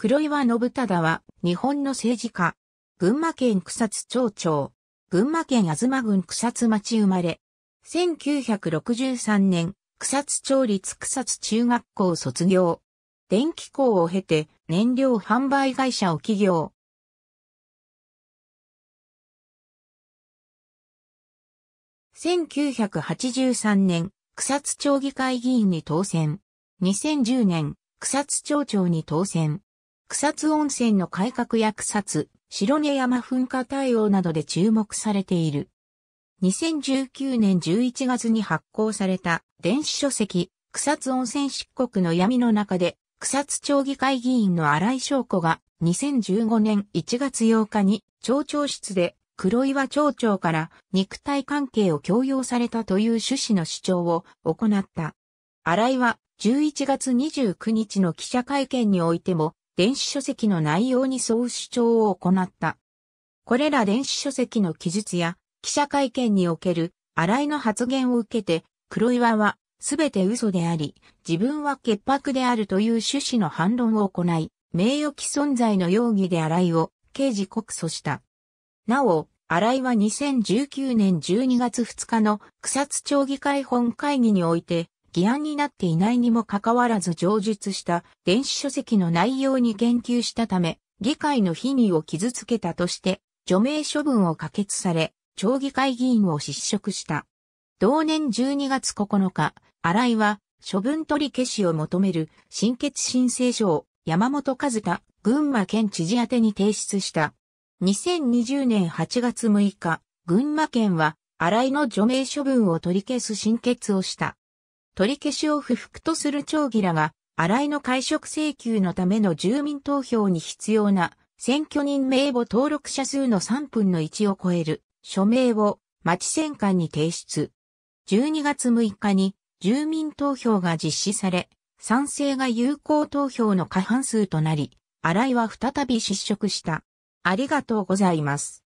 黒岩信忠は、日本の政治家。群馬県草津町長。群馬県東郡草津町生まれ。1963年、草津町立草津中学校卒業。電気工を経て、燃料販売会社を起業。1983年、草津町議会議員に当選。2010年、草津町長に当選。草津温泉の改革や草津、白根山噴火対応などで注目されている。2019年11月に発行された電子書籍、草津温泉漆黒の闇の中で、草津町議会議員の荒井翔子が2015年1月8日に町長室で黒岩町長から肉体関係を強要されたという趣旨の主張を行った。荒井は11月29日の記者会見においても電子書籍の内容に沿う主張を行った。これら電子書籍の記述や記者会見における新井の発言を受けて、黒岩はすべて嘘であり、自分は潔白であるという趣旨の反論を行い、名誉毀損罪の容疑で新井を刑事告訴した。なお、新井は2019年12月2日の草津町議会本会議において、議案になっていないにもかかわらず上述した電子書籍の内容に言及したため、議会の品位を傷つけたとして、除名処分を可決され、町議会議員を失職した。同年12月9日、新井は処分取り消しを求める新決申請書を山本和田群馬県知事宛に提出した。2020年8月6日、群馬県は新井の除名処分を取り消す新決をした。取り消しを不服とする町議らが、新井の解職請求のための住民投票に必要な選挙人名簿登録者数の3分の1を超える署名を町選管に提出。12月6日に住民投票が実施され、賛成が有効投票の過半数となり、新井は再び失職した。ありがとうございます。